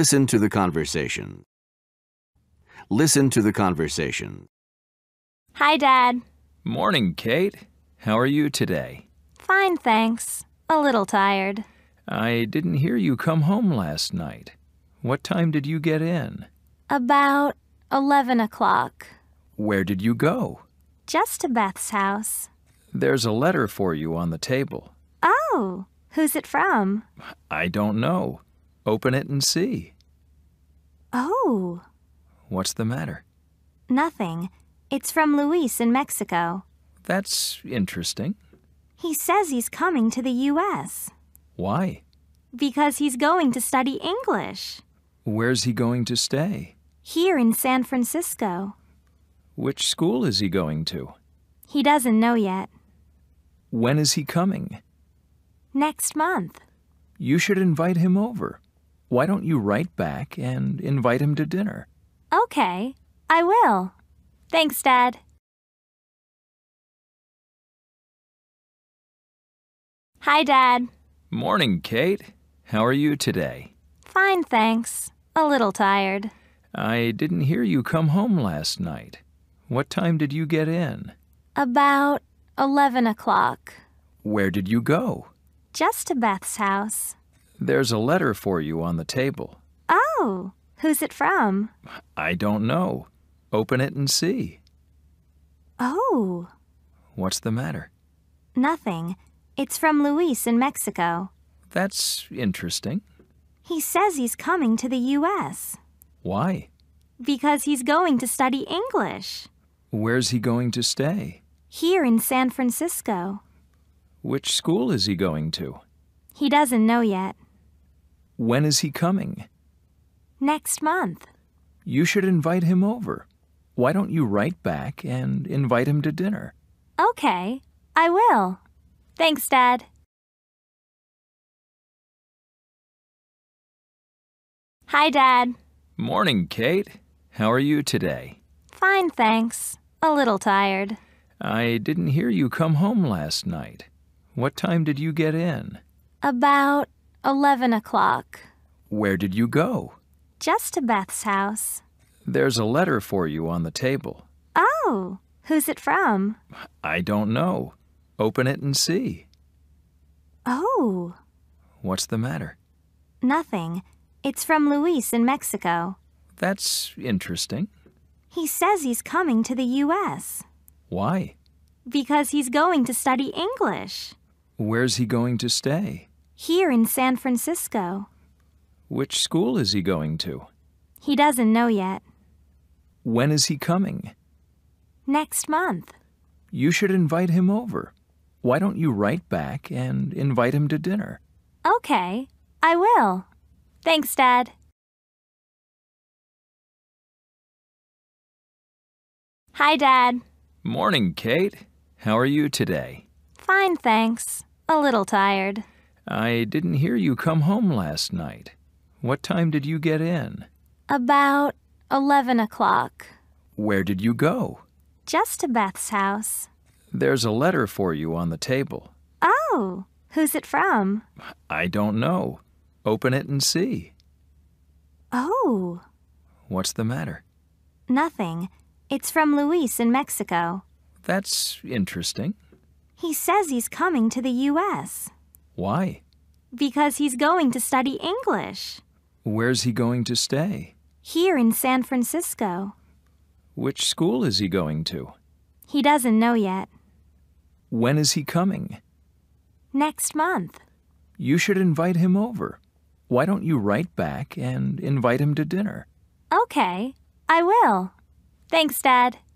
Listen to the conversation. Listen to the conversation. Hi, Dad. Morning, Kate. How are you today? Fine, thanks. A little tired. I didn't hear you come home last night. What time did you get in? About 11 o'clock. Where did you go? Just to Beth's house. There's a letter for you on the table. Oh, who's it from? I don't know. Open it and see. Oh. What's the matter? Nothing. It's from Luis in Mexico. That's interesting. He says he's coming to the U.S. Why? Because he's going to study English. Where's he going to stay? Here in San Francisco. Which school is he going to? He doesn't know yet. When is he coming? Next month. You should invite him over. Why don't you write back and invite him to dinner? Okay, I will. Thanks, Dad. Hi, Dad. Morning, Kate. How are you today? Fine, thanks. A little tired. I didn't hear you come home last night. What time did you get in? About 11 o'clock. Where did you go? Just to Beth's house. There's a letter for you on the table. Oh, who's it from? I don't know. Open it and see. Oh. What's the matter? Nothing. It's from Luis in Mexico. That's interesting. He says he's coming to the U.S. Why? Because he's going to study English. Where's he going to stay? Here in San Francisco. Which school is he going to? He doesn't know yet. When is he coming? Next month. You should invite him over. Why don't you write back and invite him to dinner? Okay, I will. Thanks, Dad. Hi, Dad. Morning, Kate. How are you today? Fine, thanks. A little tired. I didn't hear you come home last night. What time did you get in? About 11 o'clock. Where did you go? Just to Beth's house. There's a letter for you on the table. Oh, who's it from? I don't know. Open it and see. Oh. What's the matter? Nothing. It's from Luis in Mexico. That's interesting. He says he's coming to the U.S. Why? Because he's going to study English. Where's he going to stay? Here in San Francisco. Which school is he going to? He doesn't know yet. When is he coming? Next month. You should invite him over. Why don't you write back and invite him to dinner? Okay, I will. Thanks, Dad. Hi, Dad. Morning, Kate. How are you today? Fine, thanks. A little tired. I didn't hear you come home last night. What time did you get in? About 11 o'clock. Where did you go? Just to Beth's house. There's a letter for you on the table. Oh, who's it from? I don't know. Open it and see. Oh. What's the matter? Nothing. It's from Luis in Mexico. That's interesting. He says he's coming to the U.S. Why? Because he's going to study English. Where's he going to stay? Here in San Francisco. Which school is he going to? He doesn't know yet. When is he coming? Next month. You should invite him over. Why don't you write back and invite him to dinner? Okay, I will. Thanks, Dad.